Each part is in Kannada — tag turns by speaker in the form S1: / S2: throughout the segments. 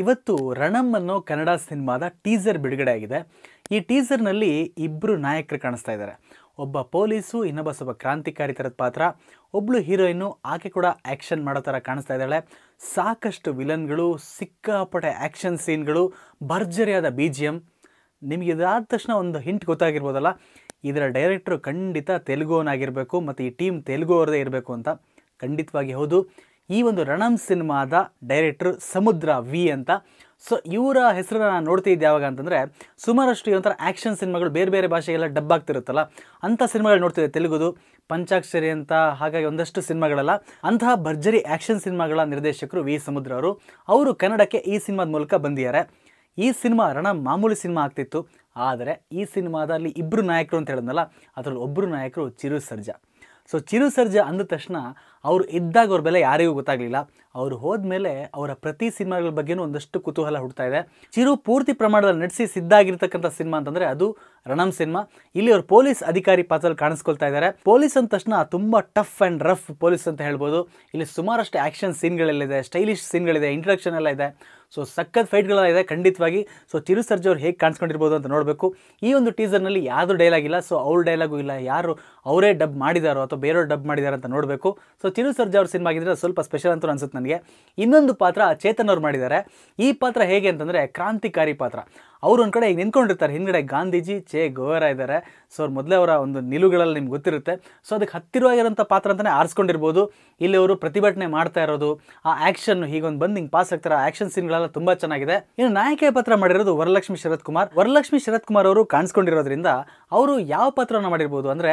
S1: ಇವತ್ತು ರಣಮ್ ಅನ್ನೋ ಕನ್ನಡ ಸಿನಿಮಾದ ಟೀಸರ್ ಬಿಡುಗಡೆ ಆಗಿದೆ ಈ ಟೀಸರ್ನಲ್ಲಿ ಇಬ್ಬರು ನಾಯಕರು ಕಾಣಿಸ್ತಾ ಇದ್ದಾರೆ ಒಬ್ಬ ಪೊಲೀಸು ಇನ್ನೊಬ್ಬ ಸ್ವಲ್ಪ ಕ್ರಾಂತಿಕಾರಿ ಥರದ ಪಾತ್ರ ಒಬ್ಬಳು ಹೀರೋಯಿನ್ನು ಆಕೆ ಕೂಡ ಆ್ಯಕ್ಷನ್ ಮಾಡೋ ಥರ ಕಾಣಿಸ್ತಾ ಇದ್ದಾಳೆ ಸಾಕಷ್ಟು ವಿಲನ್ಗಳು ಸಿಕ್ಕಾಪಟ್ಟೆ ಆ್ಯಕ್ಷನ್ ಸೀನ್ಗಳು ಭರ್ಜರಿಯಾದ ಬಿ ಜಿ ಎಮ್ ನಿಮಗೆ ಇದಾದ ತಕ್ಷಣ ಒಂದು ಹಿಂಟ್ ಗೊತ್ತಾಗಿರ್ಬೋದಲ್ಲ ಇದರ ಡೈರೆಕ್ಟ್ರು ಖಂಡಿತ ತೆಲುಗುವನಾಗಿರಬೇಕು ಮತ್ತು ಈ ಟೀಮ್ ತೆಲುಗು ಅವರದೇ ಇರಬೇಕು ಅಂತ ಖಂಡಿತವಾಗಿ ಹೌದು ಈ ಒಂದು ರಣಂ ಸಿನಿಮಾದ ಡೈರೆಕ್ಟ್ರು ಸಮುದ್ರ ವಿ ಅಂತ ಸೊ ಇವರ ಹೆಸರನ್ನ ನಾನು ನೋಡ್ತಿದ್ದೆ ಯಾವಾಗ ಅಂತಂದರೆ ಸುಮಾರಷ್ಟು ಒಂಥರ ಆ್ಯಕ್ಷನ್ ಸಿನಿಮಾಗಳು ಬೇರೆ ಬೇರೆ ಭಾಷೆಗೆಲ್ಲ ಡಬ್ ಆಗ್ತಿರುತ್ತಲ್ಲ ಅಂಥ ಸಿನಿಮಾಗಳು ನೋಡ್ತಿದ್ದೆ ತೆಲುಗುದು ಪಂಚಾಕ್ಷರಿ ಅಂತ ಹಾಗಾಗಿ ಒಂದಷ್ಟು ಸಿನಿಮಾಗಳೆಲ್ಲ ಅಂತಹ ಭರ್ಜರಿ ಆ್ಯಕ್ಷನ್ ಸಿನಿಮಾಗಳ ನಿರ್ದೇಶಕರು ವಿ ಸಮುದ್ರ ಅವರು ಅವರು ಕನ್ನಡಕ್ಕೆ ಈ ಸಿನಿಮಾದ ಮೂಲಕ ಬಂದಿದ್ದಾರೆ ಈ ಸಿನಿಮಾ ರಣ ಮಾಮೂಲಿ ಸಿನಿಮಾ ಆಗ್ತಿತ್ತು ಆದರೆ ಈ ಸಿನಿಮಾದಲ್ಲಿ ಇಬ್ಬರು ನಾಯಕರು ಅಂತ ಹೇಳಿದ್ನಲ್ಲ ಅದರಲ್ಲಿ ಒಬ್ಬರು ನಾಯಕರು ಚಿರು ಸರ್ಜಾ ಸೊ ಚಿರು ಸರ್ಜಾ ಅಂದ ತಕ್ಷಣ ಅವರು ಇದ್ದಾಗ ಅವ್ರ ಬೆಲೆ ಯಾರಿಗೂ ಗೊತ್ತಾಗಲಿಲ್ಲ ಅವರು ಹೋದ್ಮೇಲೆ ಅವರ ಪ್ರತಿ ಸಿನಿಮಾಗಳ ಬಗ್ಗೆನೂ ಒಂದಷ್ಟು ಕುತೂಹಲ ಹುಡ್ತಾ ಇದೆ ಚಿರು ಪೂರ್ತಿ ಪ್ರಮಾಣದಲ್ಲಿ ನಡೆಸಿ ಸಿದ್ಧಾಗಿರ್ತಕ್ಕಂಥ ಸಿನಿಮಾ ಅಂತಂದರೆ ಅದು ರಣಂ ಸಿನಿಮಾ ಇಲ್ಲಿ ಅವರು ಪೊಲೀಸ್ ಅಧಿಕಾರಿ ಪಾತ್ರದಲ್ಲಿ ಕಾಣಿಸ್ಕೊಳ್ತಾ ಇದ್ದಾರೆ ಪೊಲೀಸ್ ಅಂದ ತಕ್ಷಣ ತುಂಬ ಟಫ್ ಆ್ಯಂಡ್ ರಫ್ ಪೊಲೀಸ್ ಅಂತ ಹೇಳ್ಬೋದು ಇಲ್ಲಿ ಸುಮಾರಷ್ಟು ಆ್ಯಕ್ಷನ್ ಇದೆ ಸ್ಟೈಲಿಶ್ ಸೀನ್ಗಳಿದೆ ಇಂಟ್ರಡಕ್ಷನ್ ಎಲ್ಲ ಇದೆ ಸೊ ಸಖತ್ ಫೈಟ್ಗಳೆಲ್ಲ ಇದೆ ಖಂಡಿತವಾಗಿ ಸೊ ಚಿರು ಸರ್ಜಿ ಅವ್ರು ಹೇಗೆ ಕಾಣಿಸ್ಕೊಂಡಿರ್ಬೋದು ಅಂತ ನೋಡಬೇಕು ಈ ಒಂದು ಟೀಸರ್ನಲ್ಲಿ ಯಾವುದು ಡೈಲಾಗ್ ಇಲ್ಲ ಸೊ ಅವ್ರ ಡೈಲಾಗು ಇಲ್ಲ ಯಾರು ಅವರೇ ಡಬ್ ಮಾಡಿದಾರೋ ಅಥವಾ ಬೇರೆಯವ್ರು ಡಬ್ ಮಾಡಿದಾರೋ ಅಂತ ನೋಡಬೇಕು ಸೊ ಶಿರು ಸರ್ಜಾ ಅವ್ರ ಸಿನಿಮಾ ಆಗಿದ್ರೆ ಸ್ವಲ್ಪ ಸ್ಪೆಷಲ್ ಅಂತ ಅನ್ಸುತ್ತೆ ನನಗೆ ಇನ್ನೊಂದು ಪಾತ್ರ ಚೇತನ್ ಅವ್ರು ಮಾಡಿದ್ದಾರೆ ಈ ಪಾತ್ರ ಹೇಗೆ ಅಂತಂದರೆ ಕ್ರಾಂತಿಕಾರಿ ಪಾತ್ರ ಅವ್ರು ಒಂದು ಕಡೆ ಈಗ ನಿಂತ್ಕೊಂಡಿರ್ತಾರೆ ಹಿಂದ್ಗಡೆ ಗಾಂಧೀಜಿ ಚೆ ಗೋವರ ಇದ್ದಾರೆ ಸೊ ಅವ್ರು ಮೊದಲೇ ಅವರ ಒಂದು ನಿಲುಗಳಲ್ಲಿ ನಿಮ್ಗೆ ಗೊತ್ತಿರುತ್ತೆ ಸೊ ಅದಕ್ಕೆ ಹತ್ತಿರವಾಗಿರೋಂಥ ಪಾತ್ರ ಅಂತಲೇ ಆರಿಸ್ಕೊಂಡಿರ್ಬೋದು ಇಲ್ಲಿ ಅವರು ಪ್ರತಿಭಟನೆ ಮಾಡ್ತಾ ಇರೋದು ಆ ಆ್ಯಕ್ಷನ್ ಹೀಗೊಂದು ಬಂದು ಹಿಂಗೆ ಪಾಸ್ ಆಗ್ತಾರೆ ಆ್ಯಕ್ಷನ್ ಸೀನ್ಗಳೆಲ್ಲ ತುಂಬ ಚೆನ್ನಾಗಿದೆ ಇನ್ನು ನಾಯಕಿಯ ಪಾತ್ರ ಮಾಡಿರೋದು ವರಲಕ್ಷ್ಮಿ ಶರತ್ ಕುಮಾರ್ ವರಲಕ್ಷ್ಮಿ ಶರತ್ ಕುಮಾರ್ ಅವರು ಕಾಣಿಸ್ಕೊಂಡಿರೋದ್ರಿಂದ ಅವರು ಯಾವ ಪಾತ್ರವನ್ನು ಮಾಡಿರ್ಬೋದು ಅಂದರೆ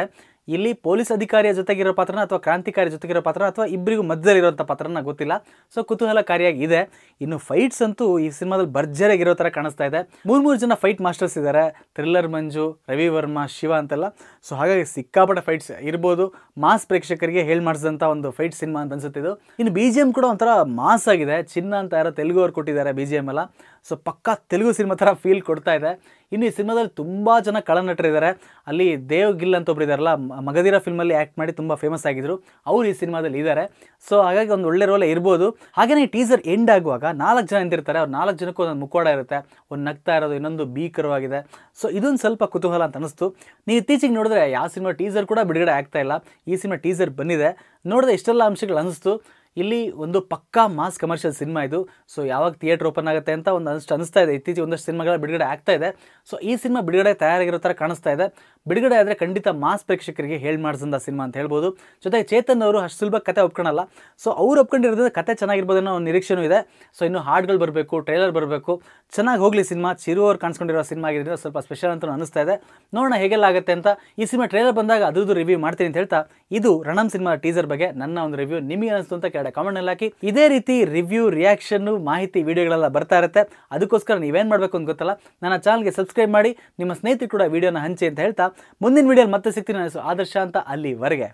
S1: ಇಲ್ಲಿ ಪೊಲೀಸ್ ಅಧಿಕಾರಿಯ ಜೊತೆಗಿರೋ ಪಾತ್ರನ ಅಥವಾ ಕ್ರಾಂತಿಕಾರಿ ಜೊತೆಗಿರೋ ಪಾತ್ರ ಅಥವಾ ಇಬ್ಬರಿಗೂ ಮಧ್ಯದಲ್ಲಿರುವಂಥ ಪಾತ್ರನ ಗೊತ್ತಿಲ್ಲ ಸೊ ಕುತೂಹಲಕಾರಿಯಾಗಿ ಇದೆ ಇನ್ನು ಫೈಟ್ಸ್ ಅಂತೂ ಈ ಸಿನಿಮಾದಲ್ಲಿ ಭರ್ಜರಿಯಾಗಿರೋ ಥರ ಕಾಣಿಸ್ತಾ ಇದೆ ಮೂರು ಮೂರು ಜನ ಫೈಟ್ ಮಾಸ್ಟರ್ಸ್ ಇದ್ದಾರೆ ಥ್ರಿಲ್ಲರ್ ಮಂಜು ರವಿ ವರ್ಮ ಶಿವ ಅಂತೆಲ್ಲ ಸೊ ಹಾಗಾಗಿ ಸಿಕ್ಕಾಪಟ್ಟೆ ಫೈಟ್ಸ್ ಇರ್ಬೋದು ಮಾಸ್ ಪ್ರೇಕ್ಷಕರಿಗೆ ಹೇಳಿ ಮಾಡಿಸಿದಂಥ ಒಂದು ಫೈಟ್ ಸಿನಿಮಾ ಅಂತ ಅನ್ಸುತ್ತೆ ಇದು ಇನ್ನು ಬಿ ಜಿ ಎಮ್ ಕೂಡ ಒಂಥರ ಮಾಸ್ ಆಗಿದೆ ಚಿನ್ನ ಅಂತ ಯಾರೋ ತೆಲುಗು ಅವ್ರು ಕೊಟ್ಟಿದ್ದಾರೆ ಬಿ ಜಿ ಎಮ್ ಎಲ್ಲ ಸೊ ಪಕ್ಕ ತೆಲುಗು ಸಿನಿಮಾ ಥರ ಫೀಲ್ ಕೊಡ್ತಾ ಇದೆ ಇನ್ನು ಈ ಸಿನಿಮಾದಲ್ಲಿ ತುಂಬ ಜನ ಕಳನಟರಿದ್ದಾರೆ ಅಲ್ಲಿ ದೇವ್ ಗಿಲ್ ಅಂತ ಒಬ್ರು ಇದ್ದಾರಲ್ಲ ಮಗದಿರ ಫಿಲ್ಮಲ್ಲಿ ಆ್ಯಕ್ಟ್ ಮಾಡಿ ತುಂಬ ಫೇಮಸ್ ಆಗಿದ್ದರು ಅವರು ಈ ಸಿನಿಮಾದಲ್ಲಿ ಇದ್ದಾರೆ ಸೊ ಹಾಗಾಗಿ ಒಂದು ಒಳ್ಳೆ ರೋಲ್ ಇರ್ಬೋದು ಹಾಗೆಯೇ ಈ ಟೀಸರ್ ಎಂಡ್ ಆಗುವಾಗ ನಾಲ್ಕು ಜನ ಎಂದಿರ್ತಾರೆ ಅವ್ರು ನಾಲ್ಕು ಜನಕ್ಕೂ ಒಂದು ಮುಖವಾಡ ಇರುತ್ತೆ ಒಂದು ನಗ್ತಾ ಇರೋದು ಇನ್ನೊಂದು ಭೀಕರವಾಗಿದೆ ಸೊ ಇದೊಂದು ಸ್ವಲ್ಪ ಕುತೂಹಲ ಅಂತ ಅನಿಸ್ತು ನೀವು ಇತ್ತೀಚೆಗೆ ನೋಡಿದ್ರೆ ಯಾವ ಸಿನಿಮಾ ಟೀಸರ್ ಕೂಡ ಬಿಡುಗಡೆ ಆಗ್ತಾ ಇಲ್ಲ ಈ ಸಿನಿಮಾ ಟೀಸರ್ ಬಂದಿದೆ ನೋಡಿದ್ರೆ ಇಷ್ಟೆಲ್ಲ ಅಂಶಗಳು ಅನಿಸ್ತು ಇಲ್ಲಿ ಒಂದು ಪಕ್ಕಾ ಮಾಸ್ ಕಮರ್ಷಿಯಲ್ ಸಿನಿಮಾ ಇದು ಸೊ ಯಾವಾಗ ಥಿಯೇಟರ್ ಓಪನ್ ಆಗುತ್ತೆ ಅಂತ ಒಂದು ಅನಿಸ್ಟ್ ಅನಿಸ್ತಾ ಇದೆ ಇತ್ತೀಚೆಗೆ ಒಂದಷ್ಟು ಸಿನಿಮಾಗಳ ಬಿಡುಗಡೆ ಆಗ್ತಾ ಇದೆ ಸೊ ಈ ಸಿನಿಮಾ ಬಿಡುಗಡೆ ತಯಾರಾಗಿರೋ ಥರ ಕಾಣಿಸ್ತಾ ಇದೆ ಬಿಡುಗಡೆ ಆದರೆ ಖಂಡಿತ ಮಾಸ್ ಪ್ರೇಕ್ಷಕರಿಗೆ ಹೇಳಿ ಮಾಡಿಸಿದ ಸಿನಿಮಾ ಅಂತ ಹೇಳ್ಬೋದು ಜೊತೆಗೆ ಚೇತನ್ ಅವರು ಅಷ್ಟು ಸುಲಭ ಕತೆ ಒಪ್ಕೊಳ್ಳಲ್ಲ ಸೊ ಅವ್ರು ಒಪ್ಕೊಂಡಿರೋದ್ರಿಂದ ಕತೆ ಚೆನ್ನಾಗಿರ್ಬೋದು ಅನ್ನೋ ಒಂದು ನಿರೀಕ್ಷೆನೂ ಇದೆ ಸೊ ಇನ್ನು ಹಾಡ್ಗಳು ಬರಬೇಕು ಟ್ರೈಲರ್ ಬರಬೇಕು ಚೆನ್ನಾಗಿ ಹೋಗಲಿ ಸಿನಿಮಾ ಚಿರು ಅವ್ರು ಕಾಣಿಸ್ಕೊಂಡಿರೋ ಸಿನಿಮಾ ಆಗಿರೋದ್ರಿಂದ ಸ್ವಲ್ಪ ಸ್ಪೆಷಲ್ ಅಂತ ಅನಿಸ್ತಾ ಇದೆ ನೋಡೋಣ ಹೇಗೆಲ್ಲ ಆಗುತ್ತೆ ಅಂತ ಈ ಸಿನಿಮಾ ಟ್ರೈಲರ್ ಬಂದಾಗ ಅದ್ರದ್ದು ರಿವ್ಯೂ ಮಾಡ್ತೀನಿ ಅಂತ ಹೇಳ್ತಾ ಇದು ರಣಂ ಸಿನಿಮಾ ಟೀಸರ್ ಬಗ್ಗೆ ನನ್ನ ಒಂದು ರಿವ್ಯೂ ನಿಮಗೆ ಅನಿಸ್ತು ಅಂತ ಕೇಳ್ತಾರೆ ಕಮೆಂಟ್ ಅಲ್ಲಿ ಹಾಕಿ ಇದೇ ರೀತಿ ರಿವ್ಯೂ ರಿಯಾಕ್ಷನ್ ಮಾಹಿತಿ ವಿಡಿಯೋಗಳೆಲ್ಲ ಬರ್ತಾ ಇರುತ್ತೆ ಅದಕ್ಕೋಸ್ಕರ ನೀವೇನ್ ಮಾಡ್ಬೇಕು ಅಂತ ಗೊತ್ತಲ್ಲ ನನ್ನ ಗೆ ಸಬ್ಸ್ಕ್ರೈಬ್ ಮಾಡಿ ನಿಮ್ಮ ಸ್ನೇಹಿತರು ಕೂಡ ವಿಡಿಯೋನ ಹಂಚಿ ಅಂತ ಹೇಳ್ತಾ ಮುಂದಿನ ವಿಡಿಯೋ ಮತ್ತೆ ಸಿಗ್ತೀನಿ ಆದರ್ಶ ಅಂತ ಅಲ್ಲಿವರೆಗೆ